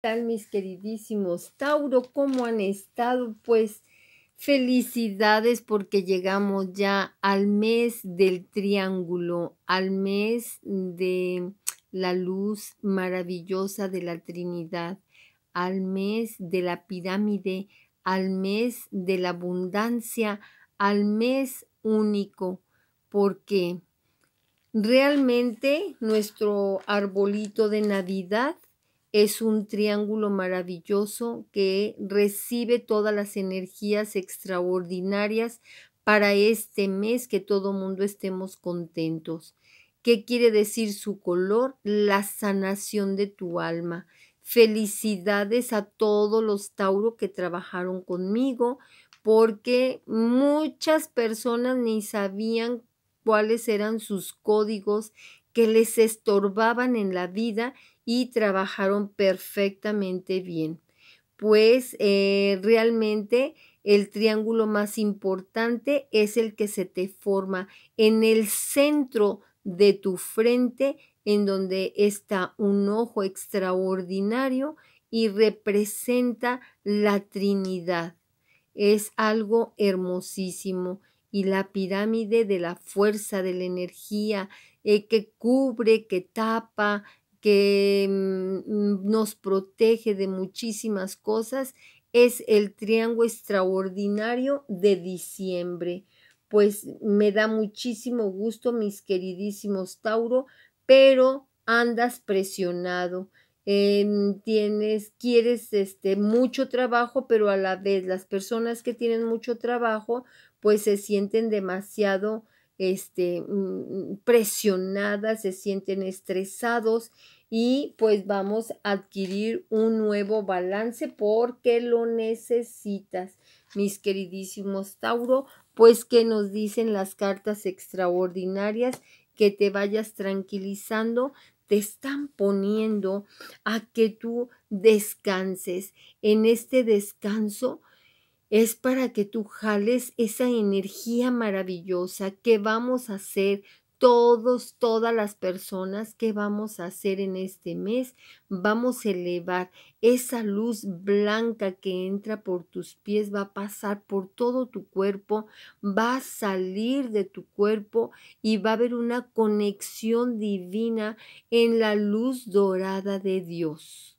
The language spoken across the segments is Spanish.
tal mis queridísimos Tauro? ¿Cómo han estado? Pues felicidades porque llegamos ya al mes del triángulo, al mes de la luz maravillosa de la Trinidad, al mes de la pirámide, al mes de la abundancia, al mes único, porque realmente nuestro arbolito de Navidad es un triángulo maravilloso que recibe todas las energías extraordinarias para este mes que todo mundo estemos contentos. ¿Qué quiere decir su color? La sanación de tu alma. Felicidades a todos los Tauro que trabajaron conmigo porque muchas personas ni sabían cuáles eran sus códigos que les estorbaban en la vida y trabajaron perfectamente bien, pues eh, realmente el triángulo más importante es el que se te forma en el centro de tu frente, en donde está un ojo extraordinario y representa la Trinidad. Es algo hermosísimo y la pirámide de la fuerza, de la energía, eh, que cubre, que tapa, que mm, mm, nos protege de muchísimas cosas es el triángulo extraordinario de diciembre. Pues me da muchísimo gusto, mis queridísimos Tauro, pero andas presionado. Em, tienes, quieres este, mucho trabajo, pero a la vez las personas que tienen mucho trabajo, pues se sienten demasiado este, mm, mm, presionadas, se sienten estresados y pues vamos a adquirir un nuevo balance porque lo necesitas, mis queridísimos Tauro, pues que nos dicen las cartas extraordinarias que te vayas tranquilizando, te están poniendo a que tú descanses. En este descanso es para que tú jales esa energía maravillosa que vamos a hacer todos, todas las personas que vamos a hacer en este mes, vamos a elevar esa luz blanca que entra por tus pies, va a pasar por todo tu cuerpo, va a salir de tu cuerpo y va a haber una conexión divina en la luz dorada de Dios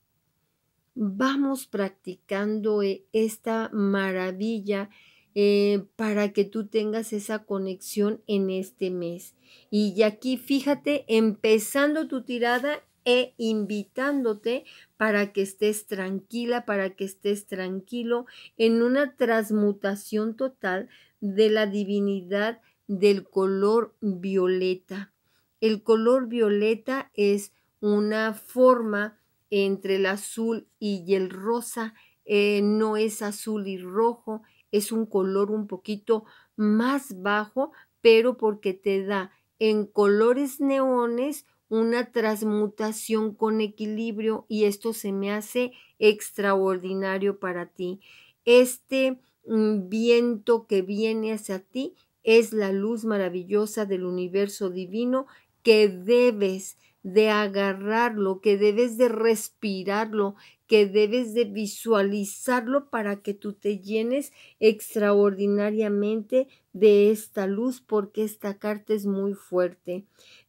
vamos practicando eh, esta maravilla eh, para que tú tengas esa conexión en este mes. Y aquí fíjate, empezando tu tirada e invitándote para que estés tranquila, para que estés tranquilo en una transmutación total de la divinidad del color violeta. El color violeta es una forma entre el azul y el rosa. Eh, no es azul y rojo, es un color un poquito más bajo, pero porque te da en colores neones una transmutación con equilibrio y esto se me hace extraordinario para ti. Este mm, viento que viene hacia ti es la luz maravillosa del universo divino que debes de agarrarlo, que debes de respirarlo, que debes de visualizarlo para que tú te llenes extraordinariamente de esta luz, porque esta carta es muy fuerte.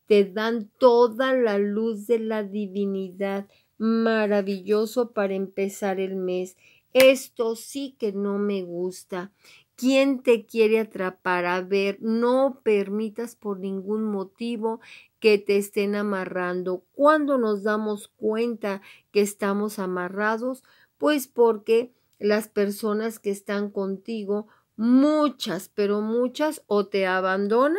Te dan toda la luz de la divinidad, maravilloso para empezar el mes. Esto sí que no me gusta quién te quiere atrapar. A ver, no permitas por ningún motivo que te estén amarrando. ¿Cuándo nos damos cuenta que estamos amarrados, pues porque las personas que están contigo, muchas, pero muchas, o te abandonan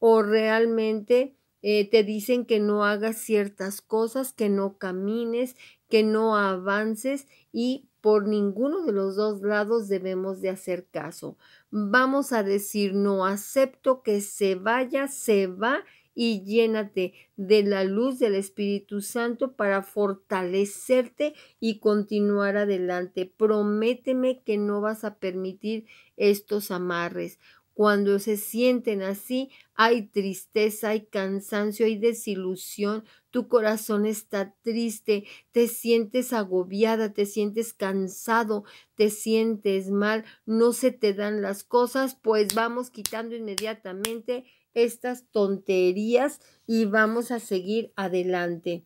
o realmente eh, te dicen que no hagas ciertas cosas, que no camines, que no avances y por ninguno de los dos lados debemos de hacer caso. Vamos a decir, no acepto que se vaya, se va y llénate de la luz del Espíritu Santo para fortalecerte y continuar adelante. Prométeme que no vas a permitir estos amarres. Cuando se sienten así, hay tristeza, hay cansancio, hay desilusión, tu corazón está triste, te sientes agobiada, te sientes cansado, te sientes mal, no se te dan las cosas, pues vamos quitando inmediatamente estas tonterías y vamos a seguir adelante.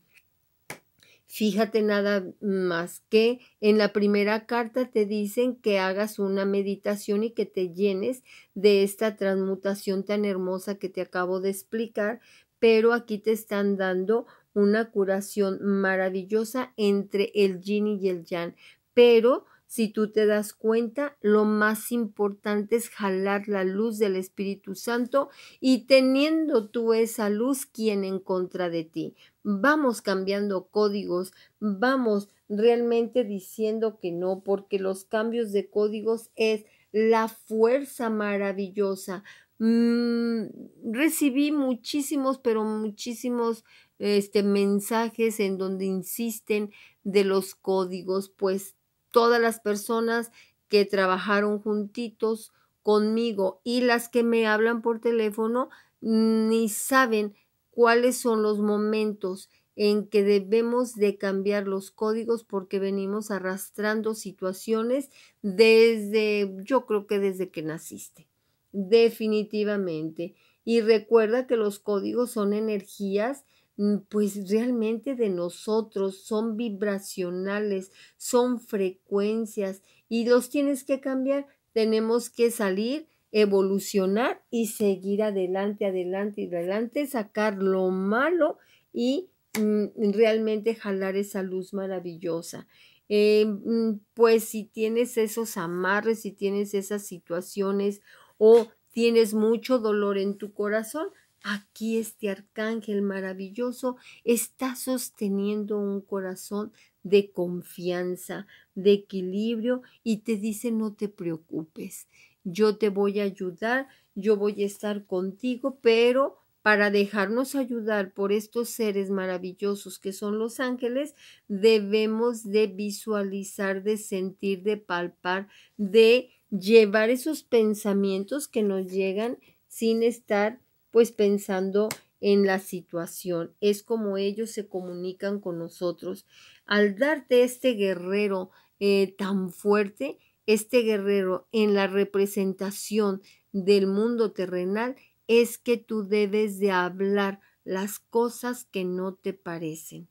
Fíjate nada más que en la primera carta te dicen que hagas una meditación y que te llenes de esta transmutación tan hermosa que te acabo de explicar, pero aquí te están dando una curación maravillosa entre el yin y el yang, pero si tú te das cuenta, lo más importante es jalar la luz del Espíritu Santo y teniendo tú esa luz, quien en contra de ti. Vamos cambiando códigos, vamos realmente diciendo que no, porque los cambios de códigos es la fuerza maravillosa. Mm, recibí muchísimos, pero muchísimos este, mensajes en donde insisten de los códigos, pues todas las personas que trabajaron juntitos conmigo y las que me hablan por teléfono ni saben cuáles son los momentos en que debemos de cambiar los códigos porque venimos arrastrando situaciones desde, yo creo que desde que naciste, definitivamente. Y recuerda que los códigos son energías Mm, pues realmente de nosotros, son vibracionales, son frecuencias y los tienes que cambiar. Tenemos que salir, evolucionar y seguir adelante, adelante y adelante, sacar lo malo y mm, realmente jalar esa luz maravillosa. Eh, mm, pues si tienes esos amarres, si tienes esas situaciones o tienes mucho dolor en tu corazón, Aquí este arcángel maravilloso está sosteniendo un corazón de confianza, de equilibrio y te dice no te preocupes, yo te voy a ayudar, yo voy a estar contigo, pero para dejarnos ayudar por estos seres maravillosos que son los ángeles, debemos de visualizar, de sentir, de palpar, de llevar esos pensamientos que nos llegan sin estar pues pensando en la situación. Es como ellos se comunican con nosotros. Al darte este guerrero eh, tan fuerte, este guerrero en la representación del mundo terrenal, es que tú debes de hablar las cosas que no te parecen.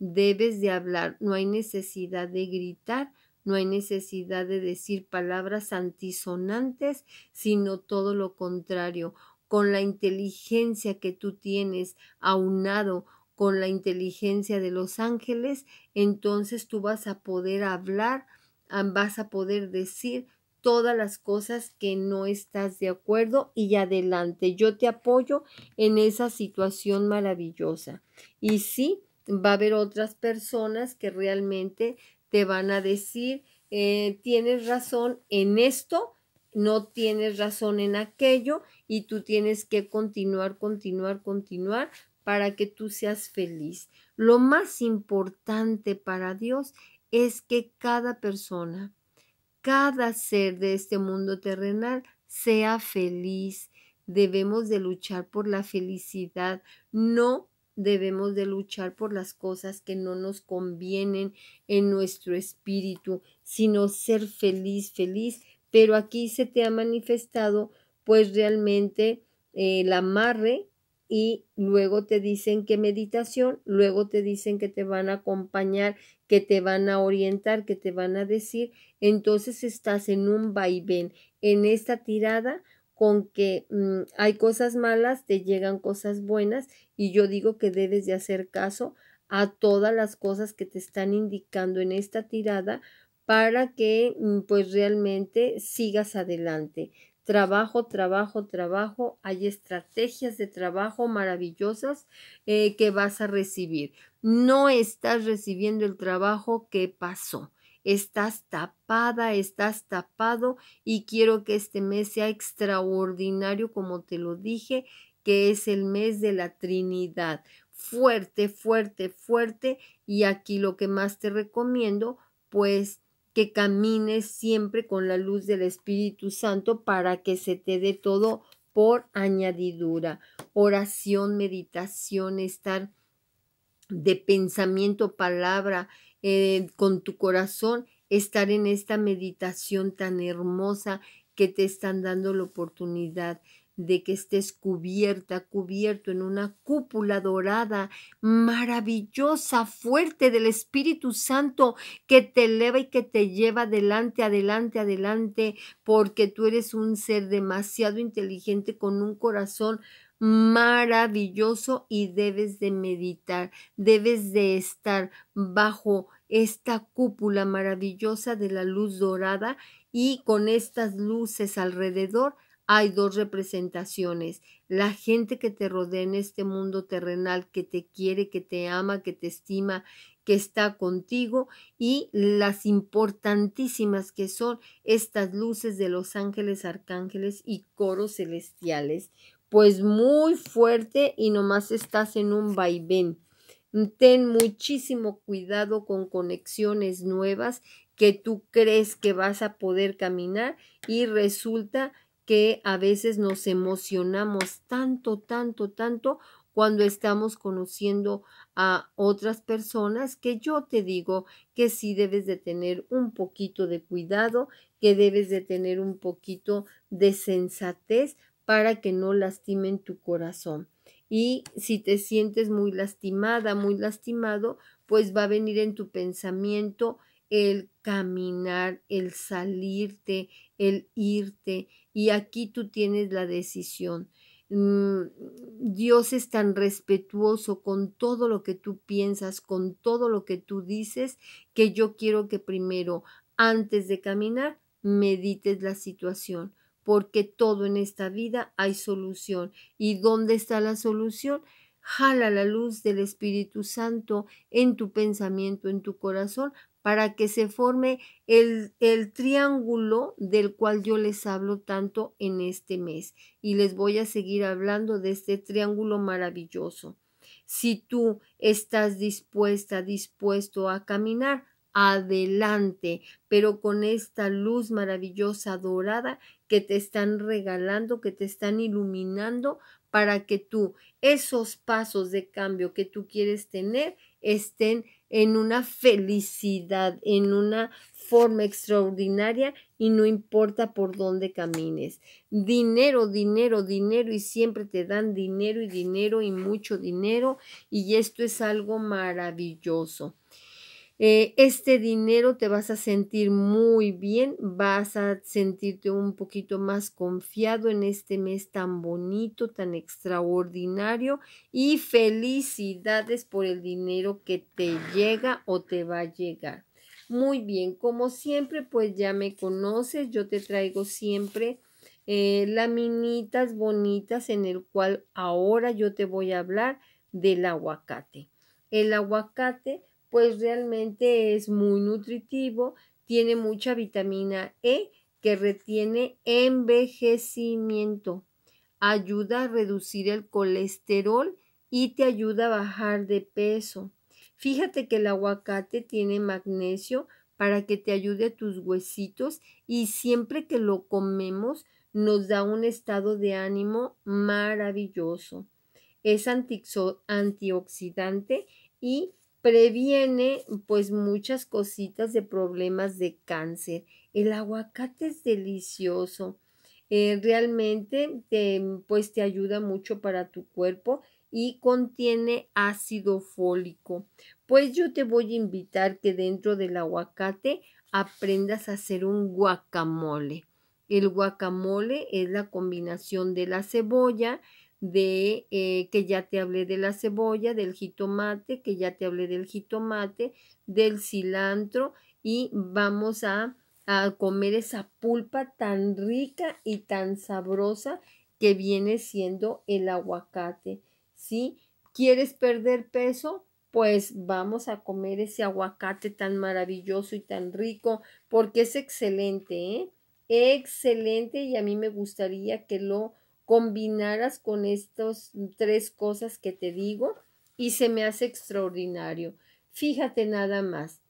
Debes de hablar, no hay necesidad de gritar, no hay necesidad de decir palabras antisonantes, sino todo lo contrario, con la inteligencia que tú tienes aunado con la inteligencia de los ángeles, entonces tú vas a poder hablar, ah, vas a poder decir todas las cosas que no estás de acuerdo y adelante. Yo te apoyo en esa situación maravillosa. Y sí, va a haber otras personas que realmente te van a decir, eh, tienes razón en esto, no tienes razón en aquello y tú tienes que continuar, continuar, continuar para que tú seas feliz. Lo más importante para Dios es que cada persona, cada ser de este mundo terrenal sea feliz. Debemos de luchar por la felicidad, no debemos de luchar por las cosas que no nos convienen en nuestro espíritu, sino ser feliz, feliz pero aquí se te ha manifestado pues realmente eh, el amarre y luego te dicen que meditación, luego te dicen que te van a acompañar, que te van a orientar, que te van a decir, entonces estás en un vaivén, en esta tirada con que mm, hay cosas malas, te llegan cosas buenas y yo digo que debes de hacer caso a todas las cosas que te están indicando en esta tirada para que mm, pues realmente sigas adelante. Trabajo, trabajo, trabajo. Hay estrategias de trabajo maravillosas eh, que vas a recibir. No estás recibiendo el trabajo que pasó estás tapada, estás tapado y quiero que este mes sea extraordinario, como te lo dije, que es el mes de la Trinidad. Fuerte, fuerte, fuerte. Y aquí lo que más te recomiendo, pues que camines siempre con la luz del Espíritu Santo para que se te dé todo por añadidura. Oración, meditación, estar de pensamiento, palabra, eh, con tu corazón, estar en esta meditación tan hermosa que te están dando la oportunidad de que estés cubierta, cubierto en una cúpula dorada, maravillosa, fuerte del Espíritu Santo que te eleva y que te lleva adelante, adelante, adelante, porque tú eres un ser demasiado inteligente con un corazón maravilloso y debes de meditar, debes de estar bajo esta cúpula maravillosa de la luz dorada y con estas luces alrededor hay dos representaciones. La gente que te rodea en este mundo terrenal, que te quiere, que te ama, que te estima, que está contigo y las importantísimas que son estas luces de los ángeles, arcángeles y coros celestiales. Pues muy fuerte y nomás estás en un vaivén. Ten muchísimo cuidado con conexiones nuevas que tú crees que vas a poder caminar y resulta que a veces nos emocionamos tanto, tanto, tanto cuando estamos conociendo a otras personas que yo te digo que sí debes de tener un poquito de cuidado, que debes de tener un poquito de sensatez para que no lastimen tu corazón. Y si te sientes muy lastimada, muy lastimado, pues va a venir en tu pensamiento el caminar, el salirte, el irte. Y aquí tú tienes la decisión. Mm, Dios es tan respetuoso con todo lo que tú piensas, con todo lo que tú dices, que yo quiero que primero, antes de caminar, medites la situación, porque todo en esta vida hay solución. ¿Y dónde está la solución? Jala la luz del Espíritu Santo en tu pensamiento, en tu corazón, para que se forme el, el triángulo del cual yo les hablo tanto en este mes. Y les voy a seguir hablando de este triángulo maravilloso. Si tú estás dispuesta, dispuesto a caminar, adelante, pero con esta luz maravillosa dorada que te están regalando, que te están iluminando para que tú esos pasos de cambio que tú quieres tener estén en una felicidad, en una forma extraordinaria y no importa por dónde camines. Dinero, dinero, dinero y siempre te dan dinero y dinero y mucho dinero y esto es algo maravilloso. Eh, este dinero te vas a sentir muy bien, vas a sentirte un poquito más confiado en este mes tan bonito, tan extraordinario y felicidades por el dinero que te llega o te va a llegar. Muy bien, como siempre, pues ya me conoces, yo te traigo siempre eh, laminitas bonitas en el cual ahora yo te voy a hablar del aguacate. El aguacate pues realmente es muy nutritivo, tiene mucha vitamina E que retiene envejecimiento, ayuda a reducir el colesterol y te ayuda a bajar de peso. Fíjate que el aguacate tiene magnesio para que te ayude a tus huesitos y siempre que lo comemos nos da un estado de ánimo maravilloso. Es antioxidante y previene pues muchas cositas de problemas de cáncer. El aguacate es delicioso. Eh, realmente pues te ayuda mucho para tu cuerpo y contiene ácido fólico. Pues yo te voy a invitar que dentro del aguacate aprendas a hacer un guacamole. El guacamole es la combinación de la cebolla, de eh, que ya te hablé de la cebolla, del jitomate, que ya te hablé del jitomate, del cilantro y vamos a, a comer esa pulpa tan rica y tan sabrosa que viene siendo el aguacate, ¿sí? ¿Quieres perder peso? Pues vamos a comer ese aguacate tan maravilloso y tan rico porque es excelente, ¿eh? Excelente y a mí me gustaría que lo combinaras con estas tres cosas que te digo y se me hace extraordinario. Fíjate nada más.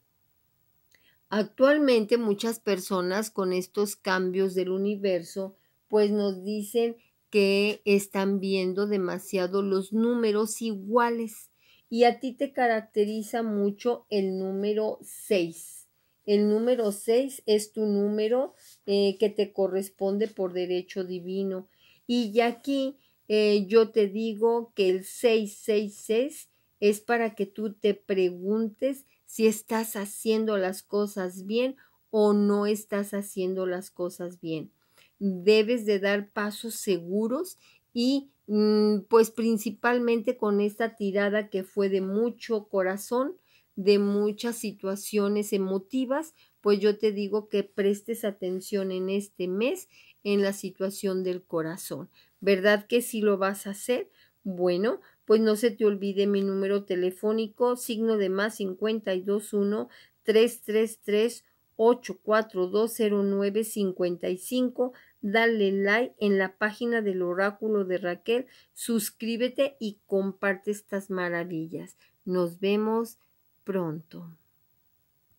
Actualmente muchas personas con estos cambios del universo pues nos dicen que están viendo demasiado los números iguales y a ti te caracteriza mucho el número 6. El número 6 es tu número eh, que te corresponde por derecho divino. Y ya aquí eh, yo te digo que el 666 es para que tú te preguntes si estás haciendo las cosas bien o no estás haciendo las cosas bien. Debes de dar pasos seguros y mm, pues principalmente con esta tirada que fue de mucho corazón, de muchas situaciones emotivas, pues yo te digo que prestes atención en este mes en la situación del corazón. ¿Verdad que si lo vas a hacer? Bueno, pues no se te olvide mi número telefónico, signo de más 521 333 cinco Dale like en la página del oráculo de Raquel, suscríbete y comparte estas maravillas. Nos vemos pronto.